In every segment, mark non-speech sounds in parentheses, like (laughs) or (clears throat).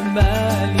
جمالي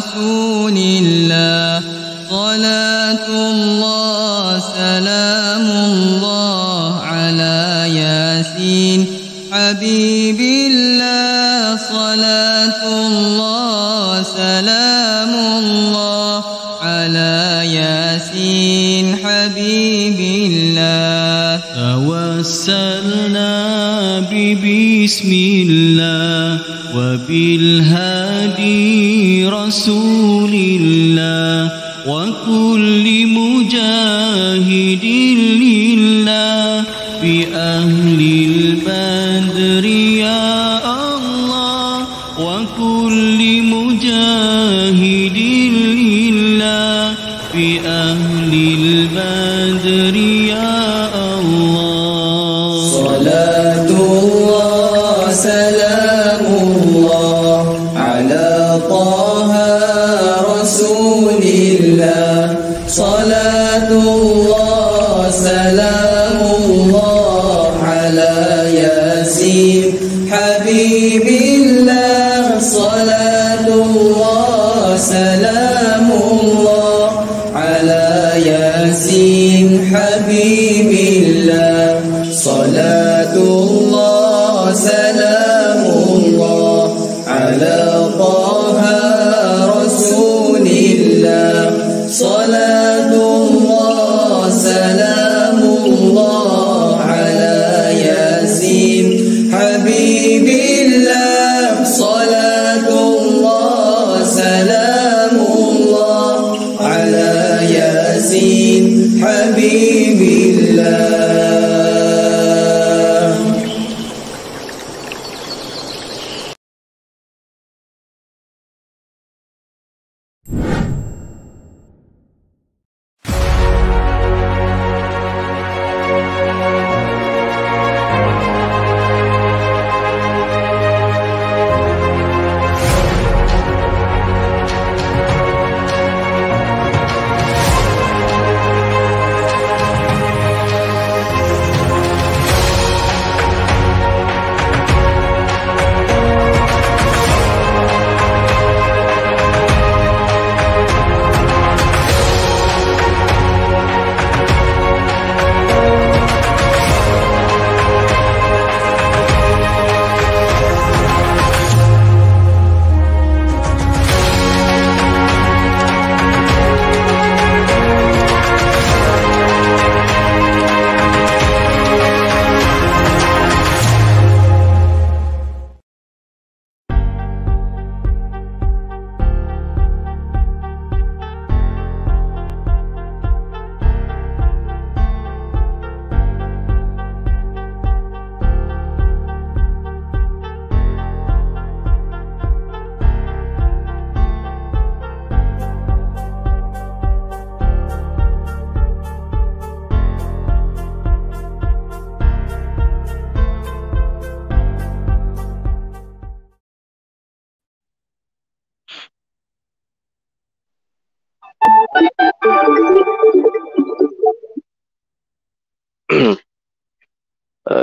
رسول الله صلاة الله سلام الله على ياسين حبيب الله صلاة الله سلام الله على ياسين حبيب الله توسلنا ببسم الله وبالهدى رسول الله الله صلاة الله سلام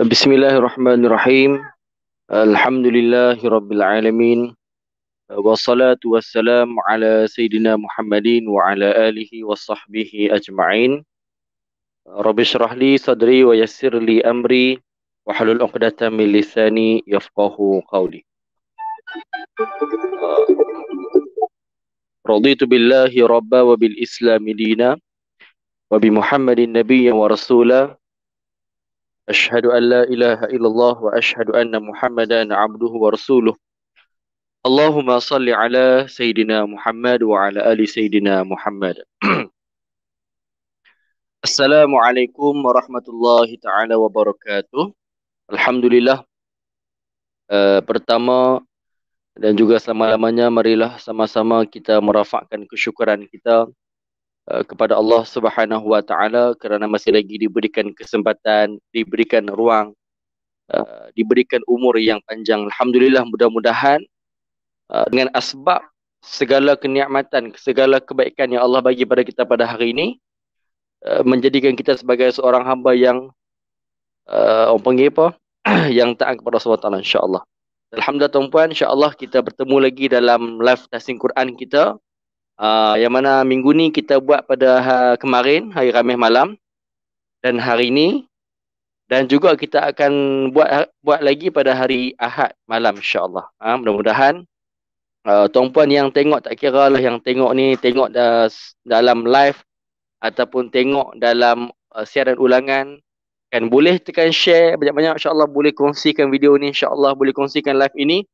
بسم الله الرحمن الرحيم الحمد لله رب العالمين والصلاة والسلام على سيدنا محمد وعلى آله وصحبه أجمعين رب اشرح لي صدري ويسر لي أمري وحل العقدة من لساني يفقه قولي رضيت بالله ربا وبالإسلام دينا وبمحمد النبي ورسولا أشهد أن لا إله إلا الله وأشهد أن محمدا عبده ورسوله اللهم صل على سيدنا محمد وعلى آل سيدنا محمد السلام عليكم ورحمة الله تعالى وبركاته الحمد لله uh, pertama dan juga selama-lamanya marilah sama-sama kita merafakkan kesyukuran kita Eh, kepada Allah Subhanahu Wa Taala kerana masih lagi diberikan kesempatan, diberikan ruang, uh, diberikan umur yang panjang. Alhamdulillah mudah-mudahan uh, dengan asbab segala kenikmatan, segala kebaikan yang Allah bagi pada kita pada hari ini uh, menjadikan kita sebagai seorang hamba yang uh, orang panggil apa? (clears throat) yang taat kepada Allah Taala insya-Allah. Alhamdulillah tuan-puan, insya-Allah kita bertemu lagi dalam live tasing Quran kita Uh, yang mana minggu ni kita buat pada uh, kemarin, hari Ramih malam dan hari ni dan juga kita akan buat buat lagi pada hari Ahad malam insya-Allah. uh, mudah-mudahan uh, tuan-puan yang tengok tak kira lah yang tengok ni tengok da- dalam live ataupun tengok dalam uh, siaran ulangan kan boleh tekan share banyak-banyak insya-Allah boleh kongsikan video ni insya-Allah boleh kongsikan live ini.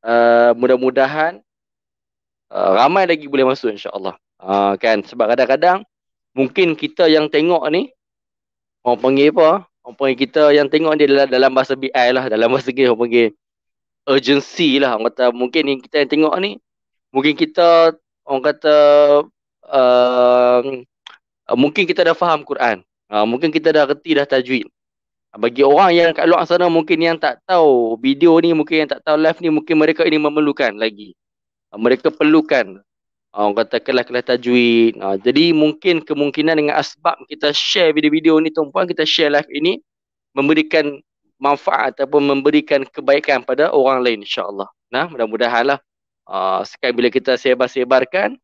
Uh, mudah-mudahan Ah, ramai lagi boleh masuk insyaAllah. Uh, kan? Sebab kadang-kadang mungkin kita yang tengok ni, orang panggil apa? Orang panggil kita yang tengok ni dalam, dalam bahasa BI lah. Dalam bahasa kita orang panggil urgency lah. Orang kata mungkin ni kita yang tengok ni, mungkin kita orang kata uh, uh, mungkin kita dah faham Quran. Uh, mungkin kita dah reti dah tajwid. Bagi orang yang kat luar sana mungkin yang tak tahu video ni, mungkin yang tak tahu live ni, mungkin mereka ini memerlukan lagi. Ah, mereka perlukan ah, orang kata kelas-kelas tajwid ah, jadi mungkin kemungkinan dengan asbab kita share video-video ni tuan-puan kita share live ini memberikan manfaat ataupun memberikan kebaikan pada orang lain insyaAllah nah mudah-mudahanlah sekali bila kita sebar-sebarkan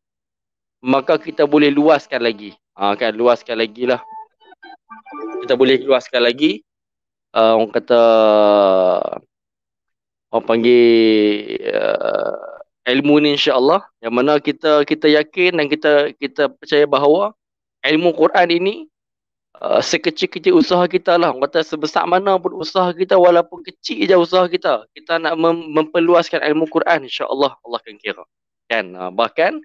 maka kita boleh luaskan lagi kan luaskan lagi lah kita boleh luaskan lagi orang kata orang panggil uh, ilmu ni insya-Allah yang mana kita kita yakin dan kita kita percaya bahawa ilmu Quran ini uh, sekecil-kecil usaha kita lah kata sebesar mana pun usaha kita walaupun kecil je usaha kita kita nak mem- memperluaskan ilmu Quran insya-Allah Allah akan kira kan uh, bahkan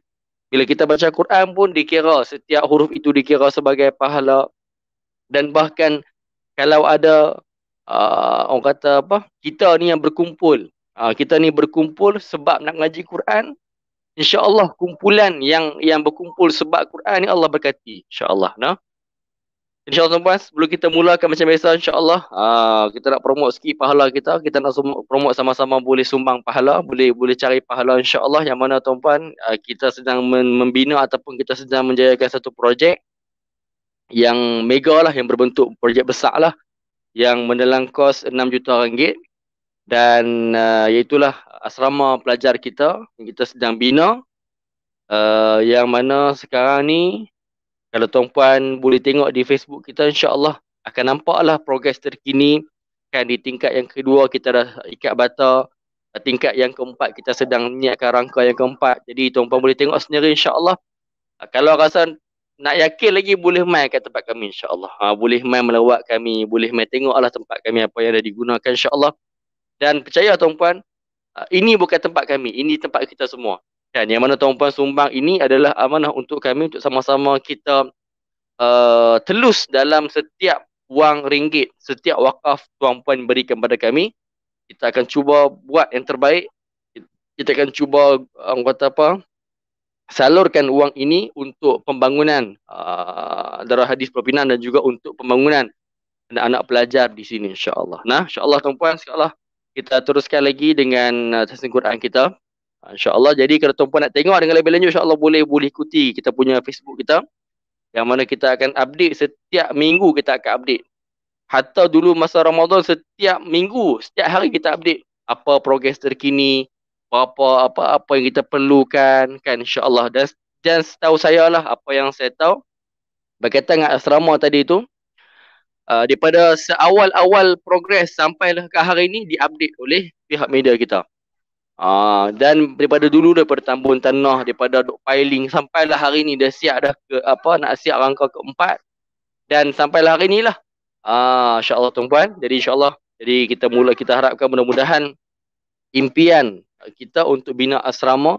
bila kita baca Quran pun dikira setiap huruf itu dikira sebagai pahala dan bahkan kalau ada uh, orang kata apa kita ni yang berkumpul Uh, kita ni berkumpul sebab nak ngaji Quran. InsyaAllah kumpulan yang yang berkumpul sebab Quran ni Allah berkati. InsyaAllah. no. InsyaAllah tuan-tuan, sebelum kita mulakan macam biasa insyaAllah, uh, kita nak promote sikit pahala kita. Kita nak sum- promote sama-sama boleh sumbang pahala, boleh boleh cari pahala insyaAllah yang mana tuan-tuan uh, ah, kita sedang membina ataupun kita sedang menjayakan satu projek yang mega lah, yang berbentuk projek besar lah yang menelan kos 6 juta ringgit dan uh, iaitulah ya asrama pelajar kita yang kita sedang bina uh, yang mana sekarang ni kalau tuan-puan boleh tengok di Facebook kita insyaAllah akan nampaklah progres terkini kan di tingkat yang kedua kita dah ikat bata uh, tingkat yang keempat kita sedang niatkan rangka yang keempat jadi tuan-puan boleh tengok sendiri insyaAllah uh, kalau rasa nak yakin lagi boleh main kat tempat kami insyaAllah uh, boleh main melawat kami boleh main tengoklah tempat kami apa yang dah digunakan insyaAllah dan percaya tuan puan, ah, ini bukan tempat kami, ini tempat kita semua. Dan yang mana tuan puan sumbang ini adalah amanah untuk kami untuk sama-sama kita uh, telus dalam setiap wang ringgit, setiap wakaf tuan puan berikan kepada kami. Kita akan cuba buat yang terbaik. Kita akan cuba ah, orang kata apa? salurkan wang ini untuk pembangunan uh, darah hadis propinan dan juga untuk pembangunan anak-anak pelajar di sini insya-Allah. Nah, insya-Allah tuan puan sekalah kita teruskan lagi dengan uh, sesi Quran kita. Ah, InsyaAllah. Jadi kalau tuan-puan nak tengok dengan lebih lanjut, insyaAllah boleh boleh ikuti kita punya Facebook kita. Yang mana kita akan update setiap minggu kita akan update. Hatta dulu masa Ramadan, setiap minggu, setiap hari kita update apa progres terkini, apa apa apa yang kita perlukan kan insyaallah dan dan setahu saya lah apa yang saya tahu berkaitan dengan asrama tadi tu Ah, daripada seawal-awal progres sampai ke hari ini diupdate oleh pihak media kita. Uh, dan daripada dulu daripada tambun tanah daripada dok piling sampailah hari ini dah siap dah ke apa nak siap rangka keempat dan sampailah hari inilah ah uh, insyaallah tuan-tuan jadi Allah jadi kita mula kita harapkan mudah-mudahan impian kita untuk bina asrama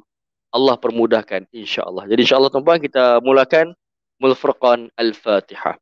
Allah permudahkan insya Allah. jadi insyaallah tuan-tuan kita mulakan mulfurqan al-fatihah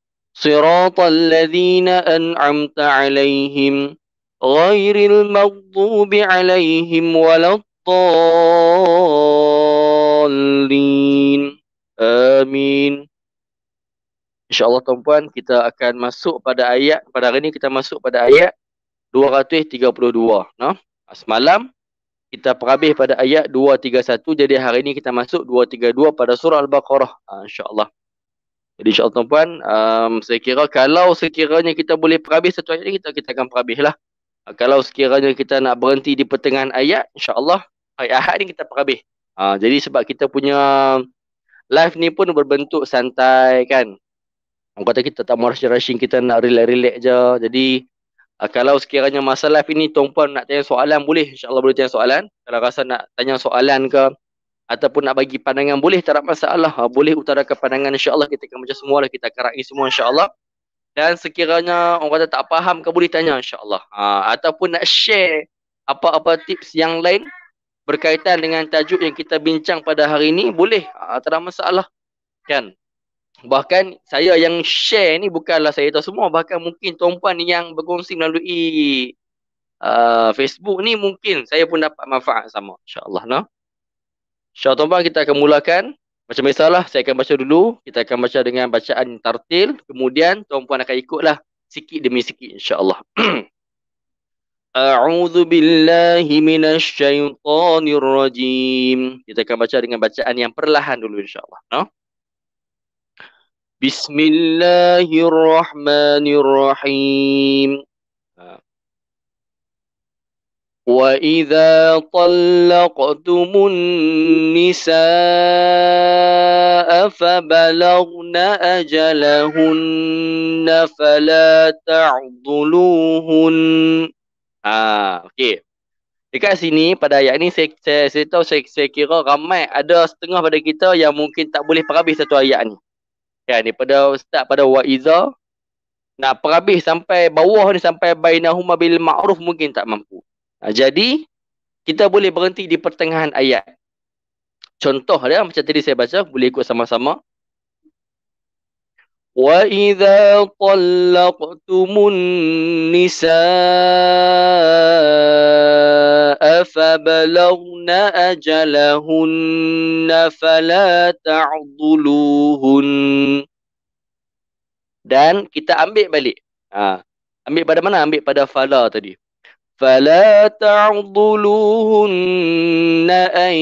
صراط الذين أنعمت عليهم غير المغضوب عليهم ولا الضالين آمين InsyaAllah tuan-puan kita akan masuk pada ayat pada hari ini kita masuk pada ayat 232 nah semalam kita perhabis pada ayat 231 jadi hari ini kita masuk 232 pada surah al-baqarah ha, insyaallah jadi insyaAllah tuan-puan, um, saya kira kalau sekiranya kita boleh perhabis satu ayat ini, kita, kita akan perhabis lah. Uh, kalau sekiranya kita nak berhenti di pertengahan ayat, insyaAllah ayat ahad ni kita perhabis. Uh, jadi sebab kita punya live ni pun berbentuk santai kan. Orang kata kita tak mahu rushing-rushing, kita nak relax-relax je. Jadi uh, kalau sekiranya masa live ini tuan-puan nak tanya soalan boleh. InsyaAllah boleh tanya soalan. Kalau rasa nak tanya soalan ke, ataupun nak bagi pandangan boleh tak ada masalah ha, boleh utarakan pandangan insyaallah kita akan baca semua lah kita akan raih semua insyaallah dan sekiranya orang kata tak faham kau boleh tanya insyaallah ha, ataupun nak share apa-apa tips yang lain berkaitan dengan tajuk yang kita bincang pada hari ini boleh ha, tak ada masalah kan bahkan saya yang share ni bukanlah saya tahu semua bahkan mungkin tuan-puan yang berkongsi melalui uh, Facebook ni mungkin saya pun dapat manfaat sama insyaallah nah no? InsyaAllah tuan kita akan mulakan. Macam biasalah saya akan baca dulu. Kita akan baca dengan bacaan tartil. Kemudian tuan-tuan akan ikutlah. Sikit demi sikit insyaAllah. أعوذ بالله من الشيطان الرجيم Kita akan baca dengan bacaan yang perlahan dulu insyaAllah no? بسم وإذا طلقتم النساء فبلغن أجلهن فلا تعضلوهن Ah, ha, okay. Dekat sini pada ayat ni saya, saya, saya tahu saya, saya kira ramai ada setengah pada kita yang mungkin tak boleh perhabis satu ayat ni. Kan daripada start pada Waiza nak perhabis sampai bawah ni sampai bainahuma bil ma'ruf mungkin tak mampu. Ha, jadi kita boleh berhenti di pertengahan ayat. Contoh dia macam tadi saya baca boleh ikut sama-sama. Wa idza talaqtumun nisaa fa balagna ajalahunna fala ta'dhuluhun dan kita ambil balik ha ambil pada mana ambil pada fala tadi فلا تعضلوهن أن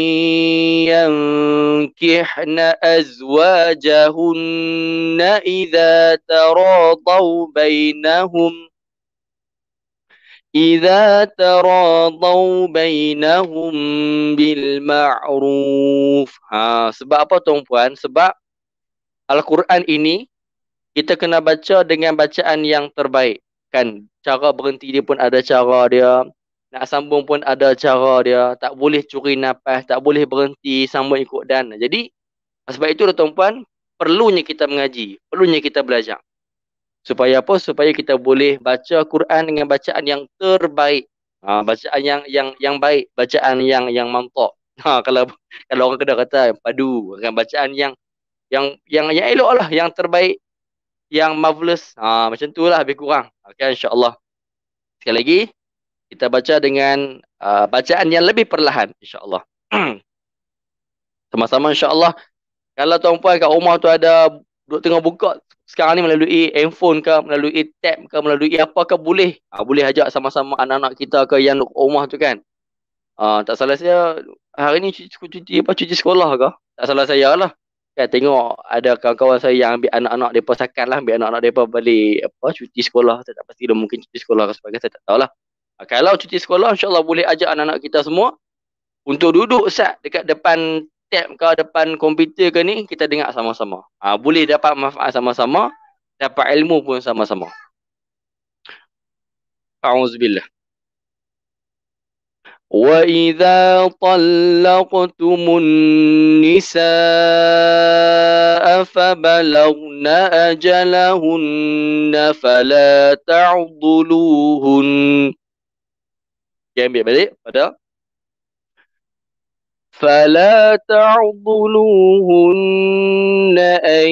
ينكحن أزواجهن إذا تراضوا بينهم إذا تراضوا بينهم بالمعروف ها ha, sebab apa tuan puan sebab Al-Quran ini kita kena baca dengan bacaan yang terbaik kan cara berhenti dia pun ada cara dia nak sambung pun ada cara dia tak boleh curi nafas tak boleh berhenti sambung ikut dan jadi sebab itu tuan puan perlunya kita mengaji perlunya kita belajar supaya apa supaya kita boleh baca Quran dengan bacaan yang terbaik ha, bacaan yang yang yang baik bacaan yang yang mantap (laughs) ha, kalau kalau orang kedah kata padu kan, bacaan yang yang yang yang lah yang terbaik yang marvelous. Ha, macam tu lah lebih kurang. Okay, insyaAllah. Sekali lagi, kita baca dengan uh, bacaan yang lebih perlahan. InsyaAllah. (clears throat) Sama-sama insyaAllah. Kalau tuan-puan kat rumah tu ada duduk tengah buka sekarang ni melalui handphone ke, melalui tab ke, melalui apa ke boleh. Ha, boleh ajak sama-sama anak-anak kita ke yang duduk rumah tu kan. Uh, tak salah saya, hari ni cuci, cuci, cuci, apa, cuci sekolah ke? Tak salah saya lah kan tengok ada kawan-kawan saya yang ambil anak-anak mereka sakan lah ambil anak-anak mereka balik apa cuti sekolah saya tak pasti dia mungkin cuti sekolah atau sebagainya saya tak tahulah ha, kalau cuti sekolah insyaAllah boleh ajak anak-anak kita semua untuk duduk sat dekat depan tab ke depan komputer ke ni kita dengar sama-sama ha, boleh dapat manfaat sama-sama dapat ilmu pun sama-sama A'udzubillah. وإذا طلقتم النساء فبلغن أجلهن فلا تعضلوهن. Okay, ambil balik pada فلا تعضلوهن أن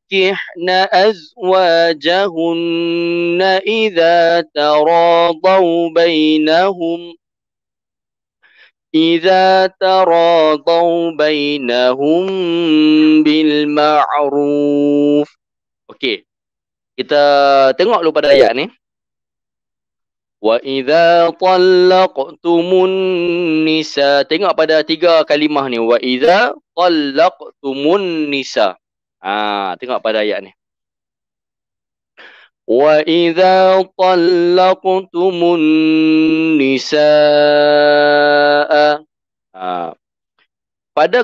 ينكحن أزواجهن إذا تراضوا بينهم إذا تراضوا بينهم بالمعروف. okay. Kita tengok dulu pada ayat ni. Wa idza talaqtumun nisa. Tengok pada tiga kalimah ni. Wa idza talaqtumun nisa. Ha, tengok pada ayat ni. Wa idza talaqtumun nisa. Ha. Pada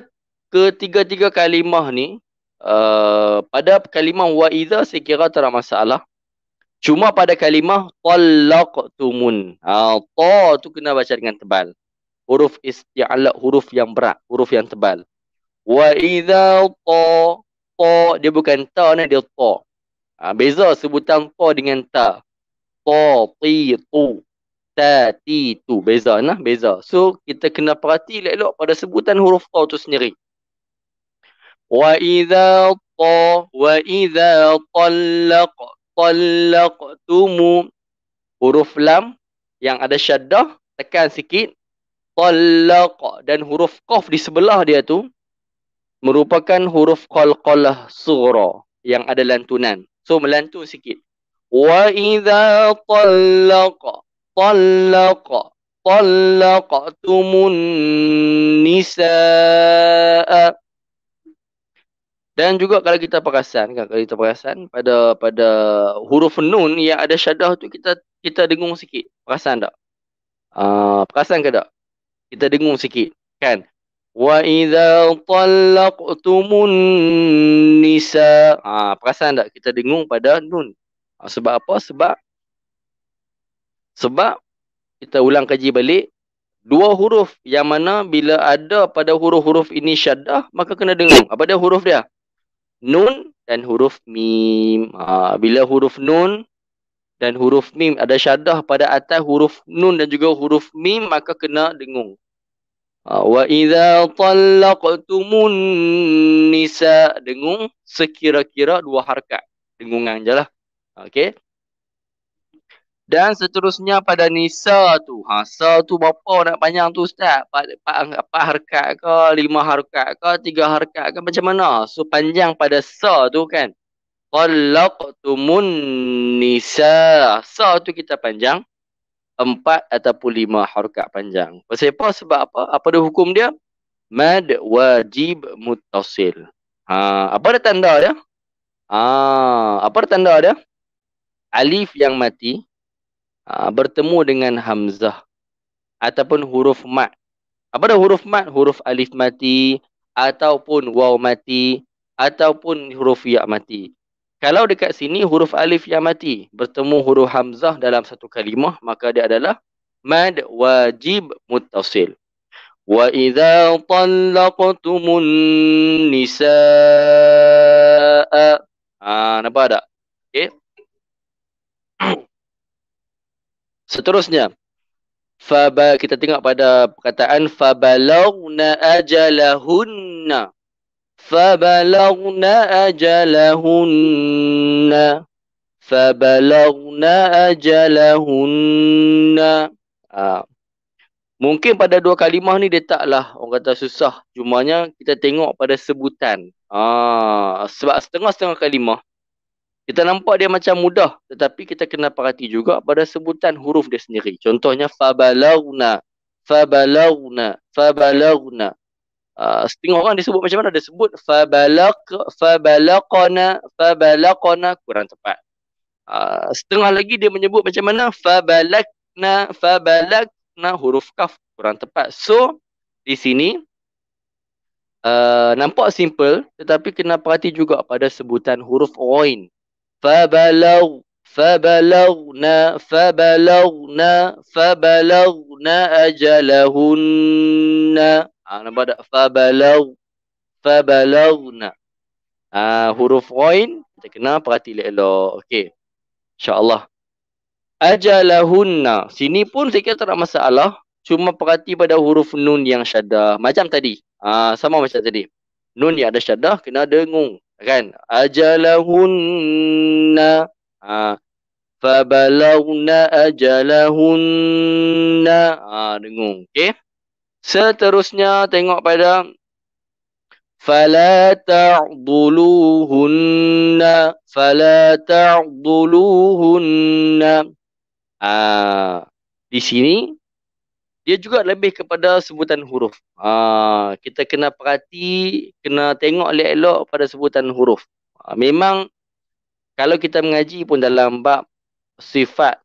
ketiga-tiga kalimah ni, uh, pada kalimah wa saya kira tak ada masalah. Cuma pada kalimah talaqtumun. Ha, ta tu kena baca dengan tebal. Huruf isti'la huruf yang berat, huruf yang tebal. Wa idza ta ta dia bukan ta ni dia ta. Ha, beza sebutan ta dengan ta. Ta ti tu. Ta ti tu. Beza nah, beza. So kita kena perhati elok-elok pada sebutan huruf ta tu sendiri. Wa idza ta wa idza talaqtum talaqtumu huruf lam yang ada syaddah tekan sikit talaq dan huruf qaf di sebelah dia tu merupakan huruf qalqalah sughra yang ada lantunan so melantun sikit wa idza talaq talaq طلقتم النساء dan juga kalau kita perasan kan kalau kita perasan pada pada huruf nun yang ada syadah tu kita kita dengung sikit. Perasan tak? Ah uh, perasan ke tak? Kita dengung sikit kan. Wa idza talaqtumun nisa. Ah uh, perasan tak kita dengung pada nun? Uh, sebab apa? Sebab sebab kita ulang kaji balik dua huruf yang mana bila ada pada huruf-huruf ini syadah maka kena dengung. Apa ah, dia huruf dia? nun dan huruf mim. Ha, bila huruf nun dan huruf mim ada syadah pada atas huruf nun dan juga huruf mim maka kena dengung. Ha, wa idza talaqtumun nisa dengung sekira-kira dua harakat. Dengungan jelah. Okey. Dan seterusnya pada nisa tu. Ha, sa tu berapa nak panjang tu ustaz? Empat, empat, empat harkat ke? Lima harkat ke? Tiga harkat ke? Macam mana? So panjang pada sa tu kan. Qalaqtumun nisa. Sa tu kita panjang. Empat ataupun lima harkat panjang. Pasal apa? Sebab apa? Apa dia hukum dia? Mad wajib mutasil. Ha, apa ada tanda dia? Ha, apa ada tanda dia? Alif yang mati. Ah, bertemu dengan hamzah ataupun huruf mat. Apa dah huruf mat? Huruf alif mati ataupun waw mati ataupun huruf ya mati. Kalau dekat sini huruf alif ya mati bertemu huruf hamzah dalam satu kalimah maka dia adalah mad wajib muttasil. Wa idza talaqtumun nisaa. Ah nampak tak? Seterusnya, faba kita tengok pada perkataan fabalawna ajalahunna. Fabalawna ajalahunna. Fabalawna ajalahunna. Ha. Mungkin pada dua kalimah ni dia taklah orang kata susah. Cumanya kita tengok pada sebutan. Ha. Sebab setengah-setengah kalimah kita nampak dia macam mudah tetapi kita kena perhati juga pada sebutan huruf dia sendiri. Contohnya fabalawna, fabalawna, fabalawna. Uh, ah, setengah orang dia sebut macam mana? Dia sebut fabalak, fabalakona, fabalakona. Kurang tepat. Uh, setengah lagi dia menyebut macam mana? Fabalakna, fabalakna. Huruf kaf. Kurang tepat. So, di sini, uh, nampak simple tetapi kena perhati juga pada sebutan huruf oin. Ah, فبلغ فبلغنا فبلغنا فبلغنا أجلهن أنا بدأ فبلغ فبلغنا آه حروف غين تكنا برتي لإلو أوكي إن شاء الله ajalahunna. Sini pun saya kira tak masalah. Cuma perhati pada huruf nun yang syadah. Macam tadi. Ah sama macam tadi. Nun yang ada syadah kena dengung kan ajalahunna ha. fabalawna ajalahunna ha, dengung okey seterusnya tengok pada fala ta'dhuluhunna fala ta'dhuluhunna ha. di sini dia juga lebih kepada sebutan huruf. Ha, kita kena perhati, kena tengok elok-elok pada sebutan huruf. Ha, memang kalau kita mengaji pun dalam bab sifat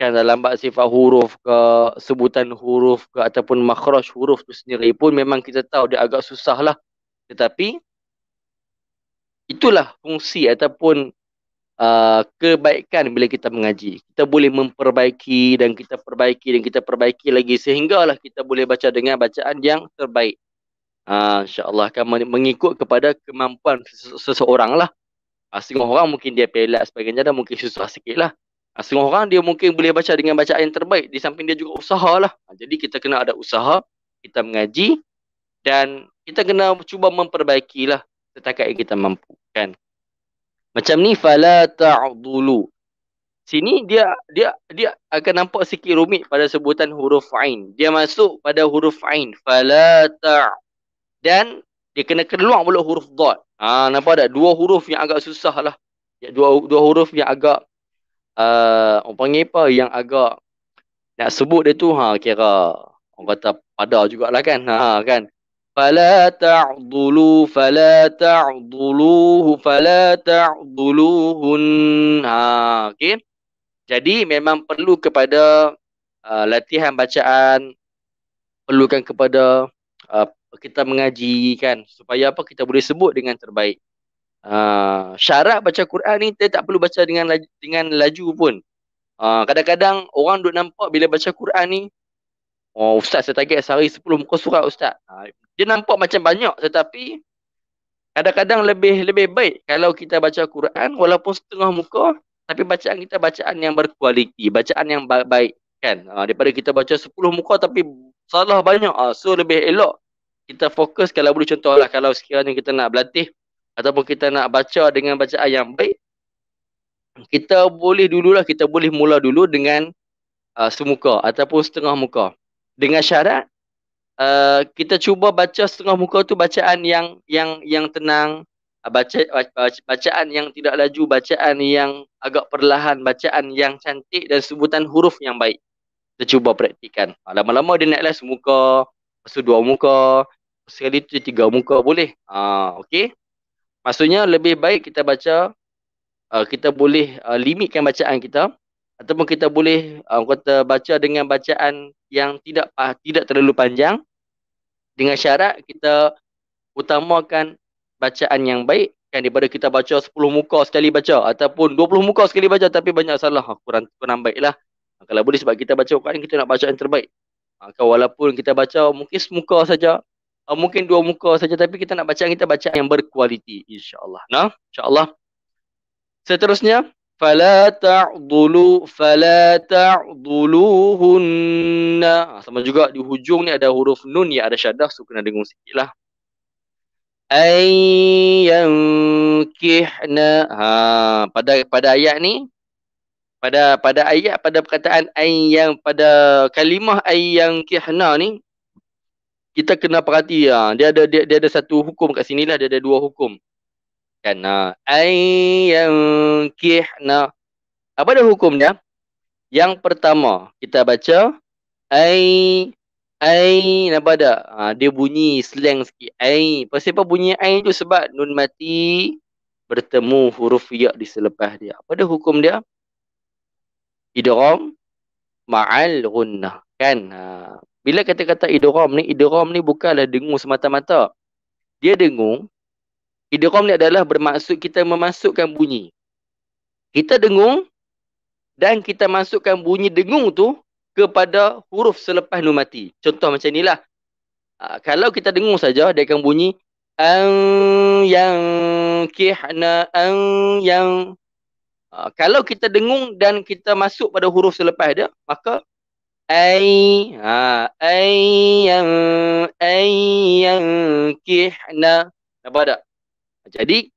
kan dalam bab sifat huruf ke sebutan huruf ke ataupun makhraj huruf tu sendiri pun memang kita tahu dia agak susah lah. Tetapi itulah fungsi ataupun Uh, kebaikan bila kita mengaji. Kita boleh memperbaiki dan kita perbaiki dan kita perbaiki lagi sehinggalah kita boleh baca dengan bacaan yang terbaik. Uh, InsyaAllah akan mengikut kepada kemampuan seseorang lah. Uh, setengah orang mungkin dia pelat sebagainya dan mungkin susah sikit lah. Uh, setengah orang dia mungkin boleh baca dengan bacaan yang terbaik. Di samping dia juga usaha lah. Uh, jadi kita kena ada usaha. Kita mengaji. Dan kita kena cuba memperbaiki lah setakat yang kita mampu. Kan? Macam ni fala ta'dulu. Sini dia dia dia akan nampak sikit rumit pada sebutan huruf ain. Dia masuk pada huruf ain fala dan dia kena keluar pula huruf dad. Ha nampak tak dua huruf yang agak susah lah. Ya, dua dua huruf yang agak uh, orang panggil apa yang agak nak sebut dia tu ha kira orang kata pada jugaklah kan. Ha kan. فلا تعضلوا فلا تعضلوه فلا تعضلوهن ها okay. jadi memang perlu kepada uh, latihan bacaan perlukan kepada uh, kita mengaji kan supaya apa kita boleh sebut dengan terbaik uh, syarat baca Quran ni kita tak perlu baca dengan laju, dengan laju pun uh, kadang-kadang orang duk nampak bila baca Quran ni Oh ustaz saya target sehari 10 muka surat ustaz. Ha, dia nampak macam banyak tetapi kadang-kadang lebih lebih baik kalau kita baca Quran walaupun setengah muka tapi bacaan kita bacaan yang berkualiti, bacaan yang baik kan. Ha, daripada kita baca 10 muka tapi salah banyak. Ha, so lebih elok kita fokus kalau boleh contohlah kalau sekiranya kita nak berlatih ataupun kita nak baca dengan bacaan yang baik kita boleh dululah kita boleh mula dulu dengan uh, semuka ataupun setengah muka dengan syarat uh, kita cuba baca setengah muka tu bacaan yang yang yang tenang ah, baca baca bacaan yang tidak laju bacaan yang agak perlahan bacaan yang cantik dan sebutan huruf yang baik kita cuba praktikan ah, lama-lama dia naiklah semuka pasal dua muka sekali tu tiga muka boleh ha okey maksudnya lebih baik kita baca uh, kita boleh uh, limitkan bacaan kita ataupun kita boleh uh, kata baca dengan bacaan yang tidak uh, tidak terlalu panjang dengan syarat kita utamakan bacaan yang baik kan daripada kita baca 10 muka sekali baca ataupun 20 muka sekali baca tapi banyak salah kurang kurang baiklah ha, kalau boleh sebab kita baca Quran kita nak baca yang terbaik ha, kan walaupun kita baca mungkin semuka saja uh, mungkin dua muka saja tapi kita nak baca kita baca yang berkualiti insyaallah nah insyaallah seterusnya فلا تعضلوا فلا تعضلوهن ah, sama juga di hujung ni ada huruf nun ya, ada syadah so kena dengung sikitlah ayyankihna ha pada pada ayat ni pada pada ayat pada perkataan ayyang pada kalimah ayyankihna ni kita kena perhati ya. dia ada dia, dia ada satu hukum kat sinilah dia ada dua hukum kana ayyankihna apa dah hukumnya yang pertama kita baca ay ay apa dah ha, dia bunyi slang sikit ay pasal apa bunyi ay tu sebab nun mati bertemu huruf ya di selepas dia apa dah hukum dia idgham ma'al gunnah kan ha. bila kata-kata idgham ni idgham ni bukanlah dengung semata-mata dia dengung Idrom ni adalah bermaksud kita memasukkan bunyi. Kita dengung dan kita masukkan bunyi dengung tu kepada huruf selepas nu mati. Contoh macam inilah. Uh, ha, kalau kita dengung saja dia akan bunyi ang yang kihna ang yang uh, kalau kita dengung dan kita masuk pada huruf selepas dia maka ai ha ai yang ai yang kihna apa tak jadi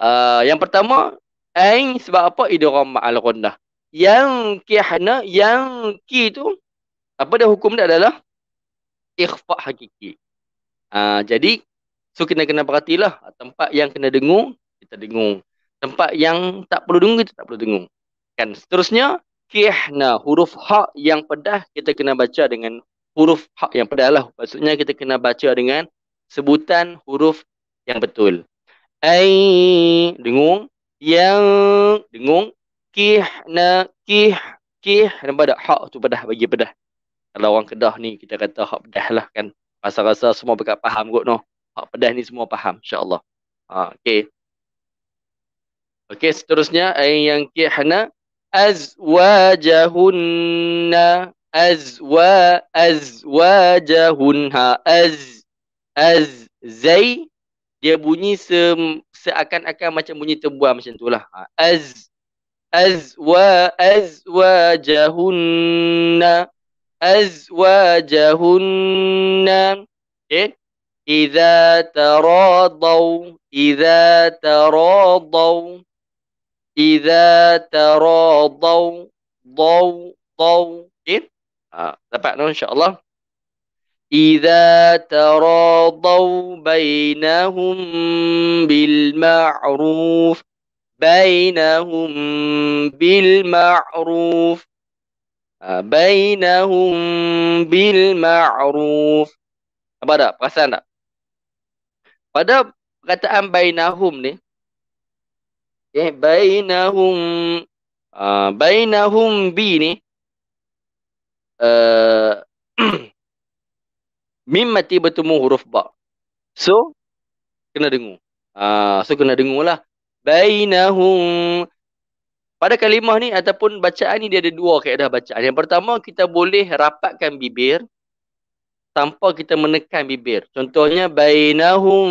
uh, yang pertama ain sebab apa idgham ma'al ghunnah. Yang kihna yang ki tu apa dah hukum dia adalah ikhfa hakiki. Uh, jadi so kena kena perhatilah tempat yang kena dengung kita dengung. Tempat yang tak perlu dengung kita tak perlu dengung. Kan seterusnya kihna huruf ha yang pedah kita kena baca dengan huruf ha yang pedahlah. lah. Maksudnya kita kena baca dengan sebutan huruf yang betul ai dengung yang dengung kih na kih kih nampak tak hak tu pedah bagi pedah kalau orang kedah ni kita kata hak pedah lah kan rasa-rasa semua dekat faham kot no, hak pedah ni semua faham insyaallah ha okey okey seterusnya ai yang kih na azwajahunna azwa azwajahunha az az zai dia bunyi se, seakan-akan macam bunyi terbuang macam tu lah. Ha. Az. Az wa az wa jahunna. Az wa jahunna. Okay. Eh? Iza taradaw. Iza taradaw. Iza taradaw. Daw. Daw. Okay. Eh? Ha. Dapat tu no? insyaAllah. إذا تراضوا بينهم بالمعروف بينهم بالمعروف بينهم bilma'ruf apa tak perasan tak pada perkataan bainahum ni eh bainahum uh, bainahum bi ni uh, mim mati bertemu huruf ba so kena dengu, uh, ah, so kena dengu lah. bainahum pada kalimah ni ataupun bacaan ni dia ada dua kaedah bacaan yang pertama kita boleh rapatkan bibir tanpa kita menekan bibir contohnya bainahum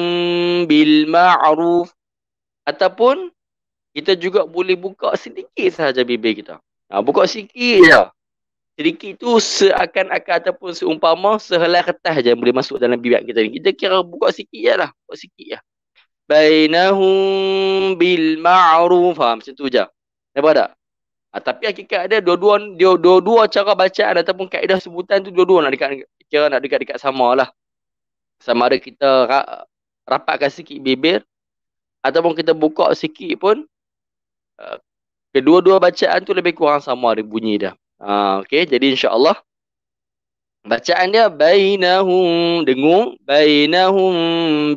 bil ma'ruf ataupun kita juga boleh buka sedikit sahaja bibir kita ha, buka sikit je ya. Sedikit tu seakan-akan ataupun seumpama sehelai kertas je boleh masuk dalam bibir kita ni. Kita kira buka sikit je lah. Buka sikit je. Bainahum bil ma'ruf. Ha, macam tu je. Nampak tak? Ha, tapi hakikat dia dua-dua dia, dua-dua cara bacaan ataupun kaedah sebutan tu dua-dua nak dekat kira nak dekat-dekat samalah. Sama ada kita ra, rapatkan sikit bibir ataupun kita buka sikit pun uh, kedua-dua bacaan tu lebih kurang sama ada bunyi dia. Ah, okay, jadi insyaAllah. Bacaan dia bainahum dengung bainahum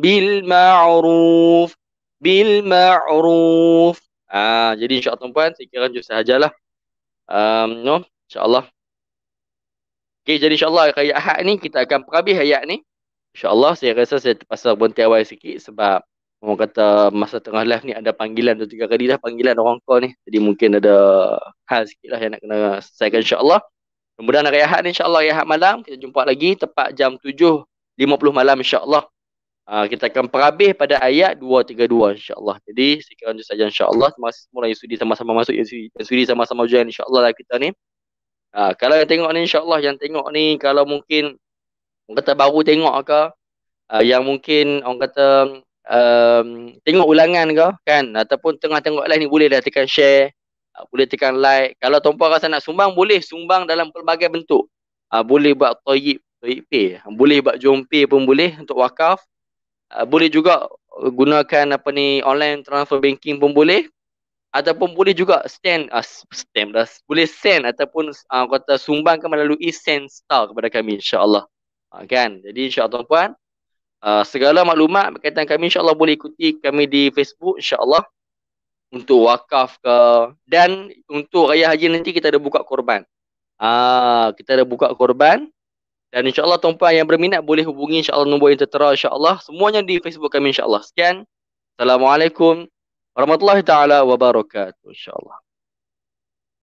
bil ma'ruf bil ma'ruf. Ah ha, jadi insyaAllah tuan-tuan saya kira cukup sajalah. Um, no, insyaAllah. Okay, jadi insyaAllah kaya ahad ni kita akan perhabis ayat ni. InsyaAllah saya rasa saya terpaksa berhenti awal sikit sebab Orang kata masa tengah live ni ada panggilan tu tiga kali dah panggilan orang kau ni. Jadi mungkin ada hal sikit lah yang nak kena selesaikan insyaAllah. Kemudian hari Ahad ni insyaAllah Ahad malam. Kita jumpa lagi tepat jam 7.50 malam insyaAllah. Uh, kita akan perhabis pada ayat 232 insyaAllah. Jadi sekian itu saja insyaAllah. Terima kasih semua yang sudi sama-sama masuk. Yang sudi, yang sudi sama-sama join insyaAllah lah kita ni. Uh, kalau yang tengok ni insyaAllah yang tengok ni kalau mungkin orang kata baru tengok ke. Uh, yang mungkin orang kata um, tengok ulangan ke kan ataupun tengah tengok live ni boleh dah tekan share uh, boleh tekan like kalau tuan-tuan rasa nak sumbang boleh sumbang dalam pelbagai bentuk uh, boleh buat toyib toyib pay boleh buat jom pay pun boleh untuk wakaf uh, boleh juga gunakan apa ni online transfer banking pun boleh ataupun boleh juga send uh, stamp dah boleh send ataupun uh, kata sumbangkan melalui send star kepada kami insyaallah uh, kan jadi insyaallah tuan-tuan uh, segala maklumat berkaitan kami insyaAllah boleh ikuti kami di Facebook insyaAllah untuk wakaf ke dan untuk raya haji nanti kita ada buka korban uh, kita ada buka korban dan insyaAllah tuan-puan yang berminat boleh hubungi insyaAllah nombor yang tertera insyaAllah semuanya di Facebook kami insyaAllah sekian Assalamualaikum warahmatullahi taala wabarakatuh insyaAllah